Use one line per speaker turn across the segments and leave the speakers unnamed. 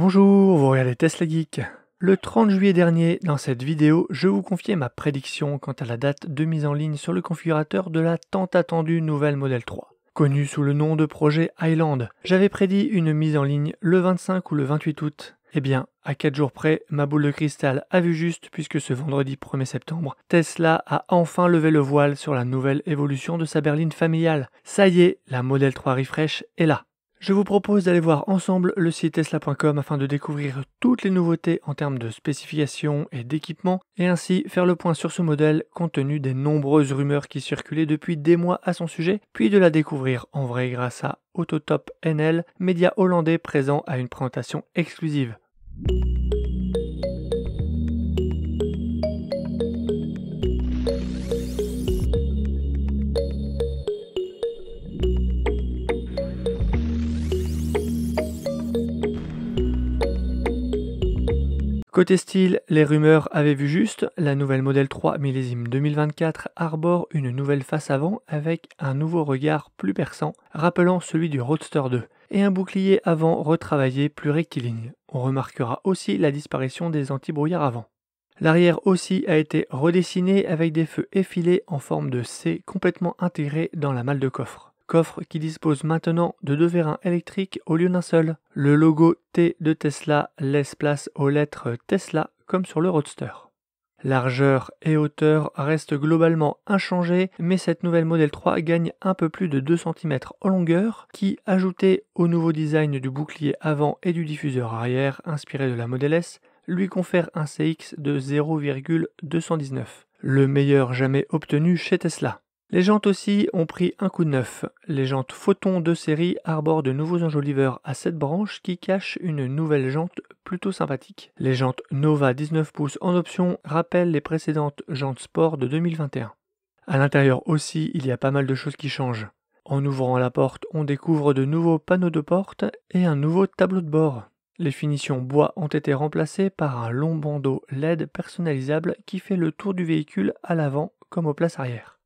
Bonjour, vous regardez Tesla Geek. Le 30 juillet dernier, dans cette vidéo, je vous confiais ma prédiction quant à la date de mise en ligne sur le configurateur de la tant attendue nouvelle Model 3. Connue sous le nom de projet Highland, j'avais prédit une mise en ligne le 25 ou le 28 août. Eh bien, à 4 jours près, ma boule de cristal a vu juste puisque ce vendredi 1er septembre, Tesla a enfin levé le voile sur la nouvelle évolution de sa berline familiale. Ça y est, la Model 3 Refresh est là. Je vous propose d'aller voir ensemble le site tesla.com afin de découvrir toutes les nouveautés en termes de spécifications et d'équipements, et ainsi faire le point sur ce modèle compte tenu des nombreuses rumeurs qui circulaient depuis des mois à son sujet, puis de la découvrir en vrai grâce à Autotop NL, média hollandais présent à une présentation exclusive. Côté style, les rumeurs avaient vu juste, la nouvelle modèle 3 millésime 2024 arbore une nouvelle face avant avec un nouveau regard plus perçant, rappelant celui du Roadster 2, et un bouclier avant retravaillé plus rectiligne. On remarquera aussi la disparition des antibrouillards avant. L'arrière aussi a été redessiné avec des feux effilés en forme de C complètement intégrés dans la malle de coffre coffre qui dispose maintenant de deux vérins électriques au lieu d'un seul. Le logo T de Tesla laisse place aux lettres Tesla comme sur le Roadster. Largeur et hauteur restent globalement inchangées, mais cette nouvelle modèle 3 gagne un peu plus de 2 cm en longueur, qui, ajouté au nouveau design du bouclier avant et du diffuseur arrière inspiré de la Model S, lui confère un CX de 0,219, le meilleur jamais obtenu chez Tesla. Les jantes aussi ont pris un coup de neuf. Les jantes Photon de série arborent de nouveaux enjoliveurs à 7 branches qui cachent une nouvelle jante plutôt sympathique. Les jantes Nova 19 pouces en option rappellent les précédentes jantes Sport de 2021. À l'intérieur aussi, il y a pas mal de choses qui changent. En ouvrant la porte, on découvre de nouveaux panneaux de porte et un nouveau tableau de bord. Les finitions bois ont été remplacées par un long bandeau LED personnalisable qui fait le tour du véhicule à l'avant comme aux places arrière.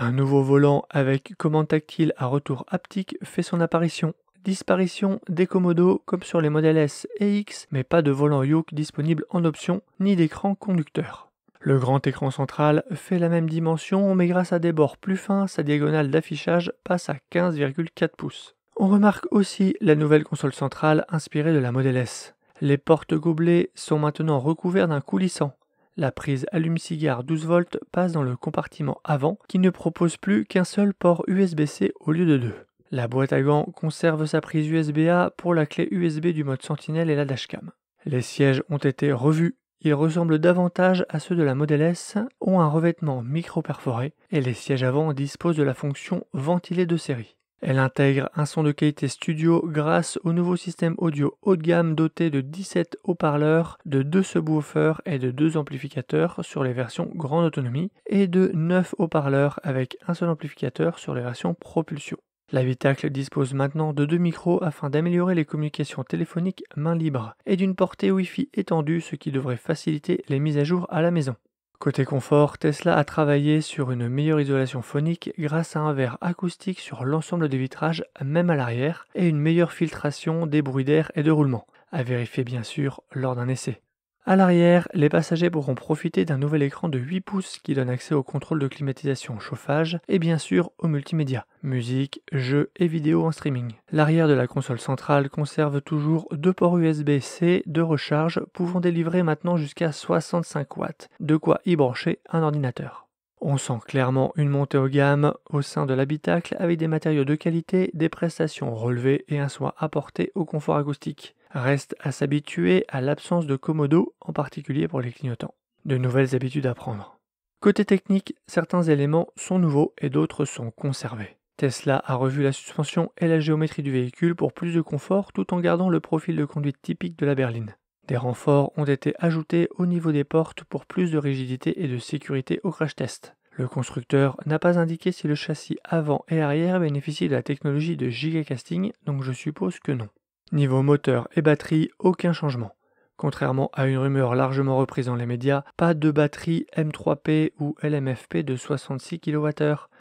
Un nouveau volant avec commande tactile à retour haptique fait son apparition. Disparition des commodos comme sur les modèles S et X, mais pas de volant yoke disponible en option, ni d'écran conducteur. Le grand écran central fait la même dimension, mais grâce à des bords plus fins, sa diagonale d'affichage passe à 15,4 pouces. On remarque aussi la nouvelle console centrale inspirée de la Model S. Les portes gobelets sont maintenant recouvertes d'un coulissant. La prise allume-cigare 12 v passe dans le compartiment avant qui ne propose plus qu'un seul port USB-C au lieu de deux. La boîte à gants conserve sa prise USB-A pour la clé USB du mode Sentinelle et la dashcam. Les sièges ont été revus, ils ressemblent davantage à ceux de la Model S, ont un revêtement micro-perforé et les sièges avant disposent de la fonction ventilée de série. Elle intègre un son de qualité studio grâce au nouveau système audio haut de gamme doté de 17 haut-parleurs, de 2 subwoofers et de 2 amplificateurs sur les versions grande autonomie et de 9 haut-parleurs avec un seul amplificateur sur les versions propulsion. L'habitacle dispose maintenant de deux micros afin d'améliorer les communications téléphoniques main libre et d'une portée Wi-Fi étendue, ce qui devrait faciliter les mises à jour à la maison. Côté confort, Tesla a travaillé sur une meilleure isolation phonique grâce à un verre acoustique sur l'ensemble des vitrages, même à l'arrière, et une meilleure filtration des bruits d'air et de roulement, à vérifier bien sûr lors d'un essai. À l'arrière, les passagers pourront profiter d'un nouvel écran de 8 pouces qui donne accès au contrôle de climatisation chauffage et bien sûr au multimédia, musique, jeux et vidéos en streaming. L'arrière de la console centrale conserve toujours deux ports USB-C de recharge pouvant délivrer maintenant jusqu'à 65 watts, de quoi y brancher un ordinateur. On sent clairement une montée aux gamme au sein de l'habitacle avec des matériaux de qualité, des prestations relevées et un soin apporté au confort acoustique. Reste à s'habituer à l'absence de commodo, en particulier pour les clignotants. De nouvelles habitudes à prendre. Côté technique, certains éléments sont nouveaux et d'autres sont conservés. Tesla a revu la suspension et la géométrie du véhicule pour plus de confort tout en gardant le profil de conduite typique de la berline. Des renforts ont été ajoutés au niveau des portes pour plus de rigidité et de sécurité au crash test. Le constructeur n'a pas indiqué si le châssis avant et arrière bénéficie de la technologie de gigacasting, donc je suppose que non. Niveau moteur et batterie, aucun changement. Contrairement à une rumeur largement reprise dans les médias, pas de batterie M3P ou LMFP de 66 kWh.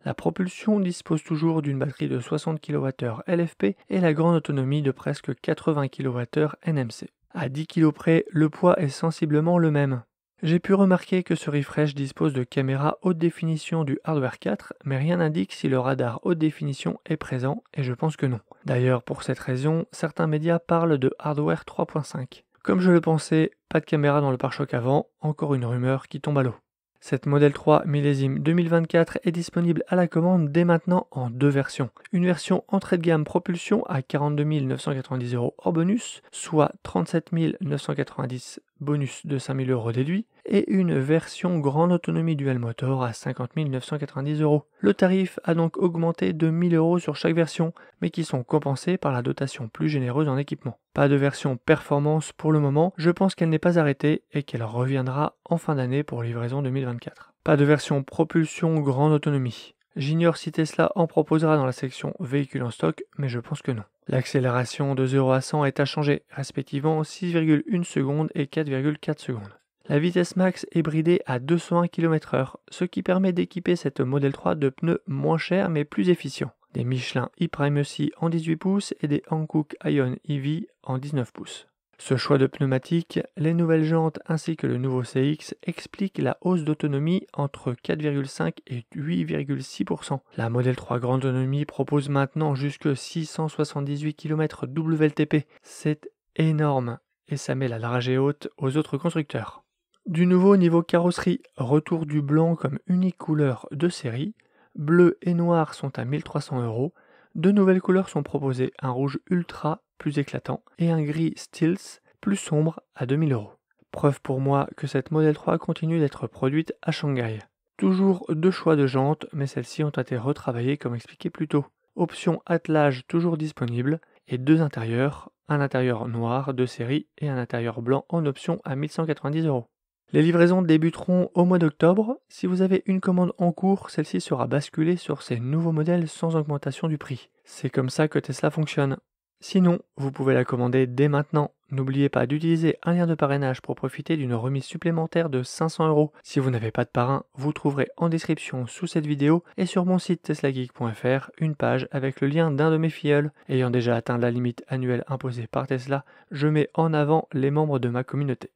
La propulsion dispose toujours d'une batterie de 60 kWh LFP et la grande autonomie de presque 80 kWh NMC. À 10 kg près, le poids est sensiblement le même. J'ai pu remarquer que ce refresh dispose de caméras haute définition du Hardware 4, mais rien n'indique si le radar haute définition est présent, et je pense que non. D'ailleurs, pour cette raison, certains médias parlent de Hardware 3.5. Comme je le pensais, pas de caméra dans le pare-choc avant, encore une rumeur qui tombe à l'eau. Cette modèle 3 millésime 2024 est disponible à la commande dès maintenant en deux versions. Une version entrée de gamme propulsion à 42 990 euros hors bonus, soit 37 990 bonus de 5000 euros déduit, et une version grande autonomie dual motor à 50 990 euros. Le tarif a donc augmenté de 1000 euros sur chaque version, mais qui sont compensés par la dotation plus généreuse en équipement. Pas de version performance pour le moment, je pense qu'elle n'est pas arrêtée et qu'elle reviendra en fin d'année pour livraison 2024. Pas de version propulsion grande autonomie. J'ignore si Tesla en proposera dans la section véhicules en stock, mais je pense que non. L'accélération de 0 à 100 est à changer, respectivement 6,1 secondes et 4,4 secondes. La vitesse max est bridée à 201 km/h, ce qui permet d'équiper cette Model 3 de pneus moins chers mais plus efficients. Des Michelin e-Primacy en 18 pouces et des Hankook Ion EV en 19 pouces. Ce choix de pneumatique, les nouvelles jantes ainsi que le nouveau CX expliquent la hausse d'autonomie entre 4,5 et 8,6%. La modèle 3 Grande Autonomie propose maintenant jusque 678 km WLTP. C'est énorme et ça met la dragée haute aux autres constructeurs. Du nouveau niveau carrosserie, retour du blanc comme unique couleur de série, bleu et noir sont à 1300 euros, deux nouvelles couleurs sont proposées, un rouge ultra plus éclatant et un gris Stills plus sombre à 2000 euros. Preuve pour moi que cette Model 3 continue d'être produite à Shanghai. Toujours deux choix de jantes, mais celles-ci ont été retravaillées comme expliqué plus tôt. Option attelage toujours disponible et deux intérieurs, un intérieur noir de série et un intérieur blanc en option à 1190 euros. Les livraisons débuteront au mois d'octobre. Si vous avez une commande en cours, celle-ci sera basculée sur ces nouveaux modèles sans augmentation du prix. C'est comme ça que Tesla fonctionne. Sinon, vous pouvez la commander dès maintenant. N'oubliez pas d'utiliser un lien de parrainage pour profiter d'une remise supplémentaire de 500 euros. Si vous n'avez pas de parrain, vous trouverez en description sous cette vidéo et sur mon site teslageek.fr une page avec le lien d'un de mes filleuls. Ayant déjà atteint la limite annuelle imposée par Tesla, je mets en avant les membres de ma communauté.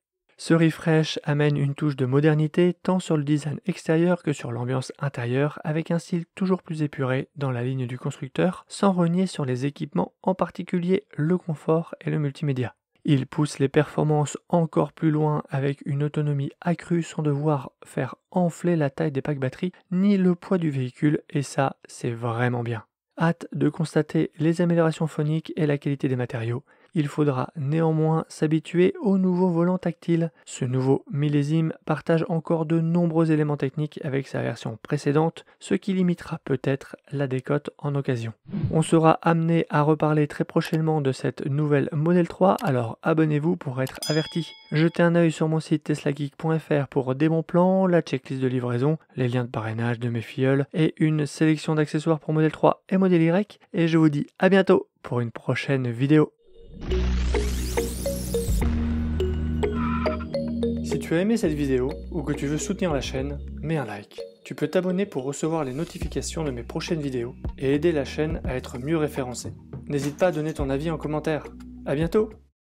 Ce refresh amène une touche de modernité tant sur le design extérieur que sur l'ambiance intérieure avec un style toujours plus épuré dans la ligne du constructeur sans renier sur les équipements en particulier le confort et le multimédia. Il pousse les performances encore plus loin avec une autonomie accrue sans devoir faire enfler la taille des packs batteries ni le poids du véhicule et ça c'est vraiment bien. Hâte de constater les améliorations phoniques et la qualité des matériaux il faudra néanmoins s'habituer au nouveau volant tactile. Ce nouveau millésime partage encore de nombreux éléments techniques avec sa version précédente, ce qui limitera peut-être la décote en occasion. On sera amené à reparler très prochainement de cette nouvelle Model 3, alors abonnez-vous pour être averti. Jetez un œil sur mon site teslageek.fr pour des bons plans, la checklist de livraison, les liens de parrainage de mes filles, et une sélection d'accessoires pour Model 3 et Model Y. Et je vous dis à bientôt pour une prochaine vidéo. as aimé cette vidéo ou que tu veux soutenir la chaîne, mets un like. Tu peux t'abonner pour recevoir les notifications de mes prochaines vidéos et aider la chaîne à être mieux référencée. N'hésite pas à donner ton avis en commentaire. A bientôt